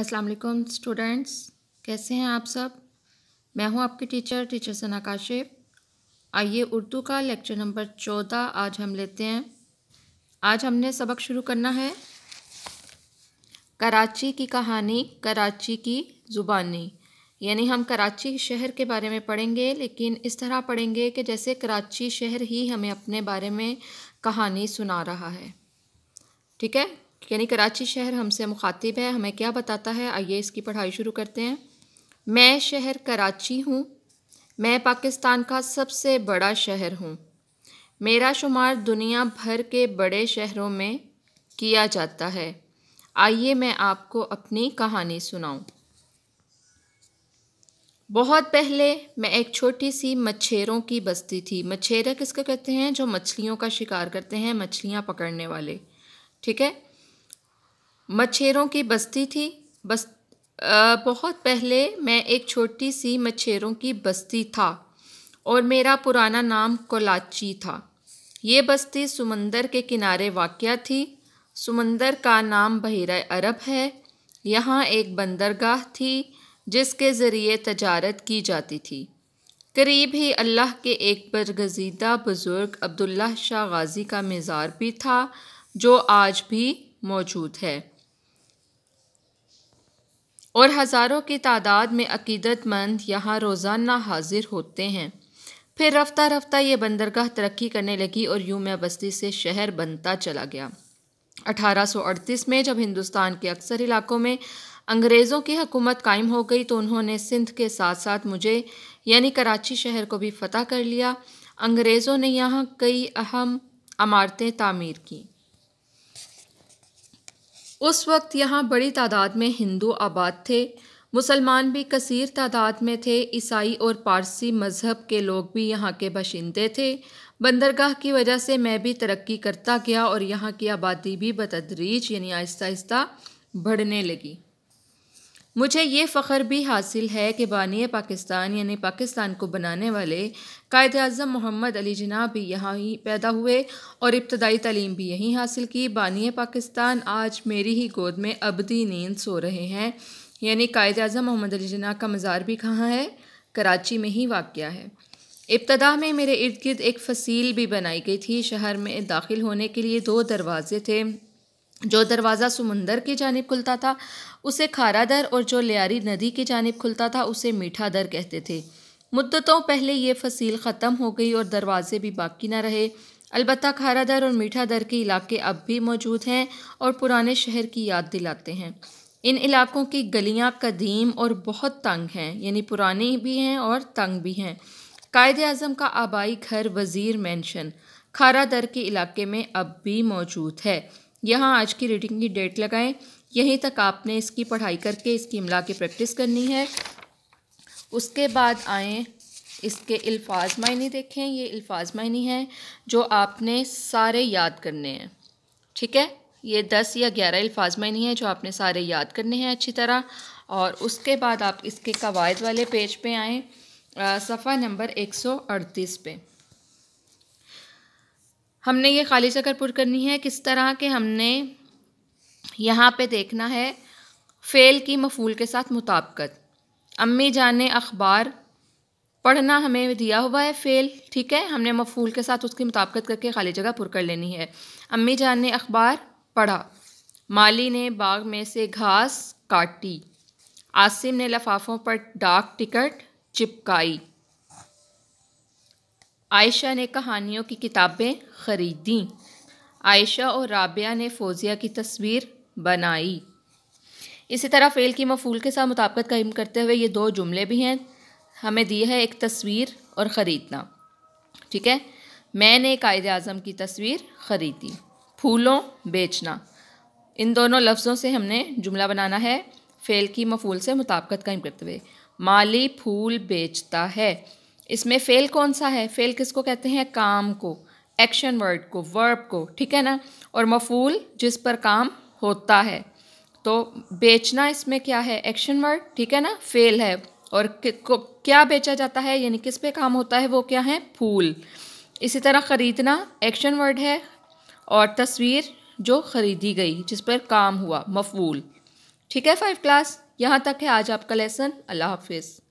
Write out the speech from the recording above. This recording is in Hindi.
अस्सलाम वालेकुम स्टूडेंट्स कैसे हैं आप सब मैं हूं आपकी टीचर टीचर सना काशिप आइए उर्दू का लेक्चर नंबर चौदह आज हम लेते हैं आज हमने सबक शुरू करना है कराची की कहानी कराची की ज़ुबानी यानी हम कराची शहर के बारे में पढ़ेंगे लेकिन इस तरह पढ़ेंगे कि जैसे कराची शहर ही हमें अपने बारे में कहानी सुना रहा है ठीक है यानी कराची शहर हमसे मुखातिब है हमें क्या बताता है आइए इसकी पढ़ाई शुरू करते हैं मैं शहर कराची हूँ मैं पाकिस्तान का सबसे बड़ा शहर हूँ मेरा शुमार दुनिया भर के बड़े शहरों में किया जाता है आइए मैं आपको अपनी कहानी सुनाऊँ बहुत पहले मैं एक छोटी सी मच्छेरों की बस्ती थी मच्छेरा किसको कहते हैं जो मछलियों का शिकार करते हैं मछलियाँ पकड़ने वाले ठीक है मच्छरों की बस्ती थी बस आ, बहुत पहले मैं एक छोटी सी मच्छरों की बस्ती था और मेरा पुराना नाम कोलाची था ये बस्ती समंदर के किनारे वाक़ थी समंदर का नाम बहिर अरब है यहाँ एक बंदरगाह थी जिसके ज़रिए तजारत की जाती थी करीब ही अल्लाह के एक बरगजीदा बुज़ुर्ग अब्दुल्ला शाह गाज़ी का मज़ार भी था जो आज भी मौजूद है और हज़ारों की तादाद में अकीदतमंद यहाँ रोज़ाना हाजिर होते हैं फिर रफ्ता रफ्ता ये बंदरगाह तरक्की करने लगी और यूम बस्ती से शहर बनता चला गया 1838 में जब हिंदुस्तान के अक्सर इलाकों में अंग्रेज़ों की हुकूमत कायम हो गई तो उन्होंने सिंध के साथ साथ मुझे यानी कराची शहर को भी फतह कर लिया अंग्रेज़ों ने यहाँ कई अहम इमारतें तामीर की उस वक्त यहाँ बड़ी तादाद में हिंदू आबाद थे मुसलमान भी कसीर तादाद में थे ईसाई और पारसी मज़हब के लोग भी यहाँ के बाशिंदे थे बंदरगाह की वजह से मैं भी तरक्की करता गया और यहाँ की आबादी भी बतदरीज यानी आहिस्ता आहिस्ता बढ़ने लगी मुझे ये फ़ख्र भी हासिल है कि बान पाकिस्तान यानी पाकिस्तान को बनाने वाले कायद अजम मोहम्मद अली जना भी यहाँ ही पैदा हुए और इब्तदाई तलीम भी यहीं हासिल की बानी पाकिस्तान आज मेरी ही गोद में अबदी नींद सो रहे हैं यानी कायद अजम मोहम्मद अली जना का मज़ार भी कहाँ है कराची में ही वाक़ है इब्तदा में मेरे इर्द गिर्द एक फसील भी बनाई गई थी शहर में दाखिल होने के लिए दो दरवाज़े थे जो दरवाज़ा समुंदर की जानब खुलता था उसे खारा दर और जो लियारी नदी की जानब खुलता था उसे मीठा दर कहते थे मुद्दतों पहले ये फसील ख़त्म हो गई और दरवाज़े भी बाकी ना रहे अलबत् खारा दर और मीठा दर के इलाके अब भी मौजूद हैं और पुराने शहर की याद दिलाते हैं इन इलाकों की गलियां कदीम और बहुत तंग हैं यानी पुरानी भी हैं और तंग भी हैं कायद अजम का आबाई घर वज़ीर मैंशन खारा दर के इलाके में अब भी मौजूद है यहाँ आज की रीडिंग की डेट लगाएं यहीं तक आपने इसकी पढ़ाई करके इसकी इमला की प्रैक्टिस करनी है उसके बाद आएँ इसके अल्फाज मायने देखें ये अल्फाज मायने हैं जो आपने सारे याद करने हैं ठीक है ये दस या ग्यारह अल्फाज मायने हैं जो आपने सारे याद करने हैं अच्छी तरह और उसके बाद आप इसके कवायद वाले पेज पे आएँ सफ़ा नंबर एक सौ अड़तीस पे हमने ये खाली शक्कर पुर करनी है किस तरह के हमने यहाँ पे देखना है फ़ेल की मफूल के साथ मुताबकत अम्मी जाने अखबार पढ़ना हमें दिया हुआ है फ़ेल ठीक है हमने मफूल के साथ उसकी मुताबकत करके खाली जगह पुर कर लेनी है अम्मी जान ने अखबार पढ़ा माली ने बाग में से घास काटी आसिम ने लफाफों पर डाक टिकट चिपकाई आयशा ने कहानियों की किताबें ख़रीदी आयशा और राबिया ने फ़ोज़िया की तस्वीर बनाई इसी तरह फ़ेल की मफूल के साथ मुताबकत कायम करते हुए ये दो जुमले भी हैं हमें दिए है एक तस्वीर और ख़रीदना ठीक है मैंने कायद अज़म की तस्वीर ख़रीदी फूलों बेचना इन दोनों लफ्ज़ों से हमने जुमला बनाना है फ़ेल की मफूल से मुताबकत कायम करते हुए माली फूल बेचता है इसमें फेल कौन सा है फेल किसको कहते हैं काम को एक्शन वर्ड को वर्ब को ठीक है ना और मफूल जिस पर काम होता है तो बेचना इसमें क्या है एक्शन वर्ड ठीक है ना फेल है और को क्या बेचा जाता है यानी किस पे काम होता है वो क्या है फूल इसी तरह ख़रीदना एक्शन वर्ड है और तस्वीर जो ख़रीदी गई जिस पर काम हुआ मफूल ठीक है फाइव क्लास यहाँ तक है आज आपका लेसन अल्लाह हाफिज़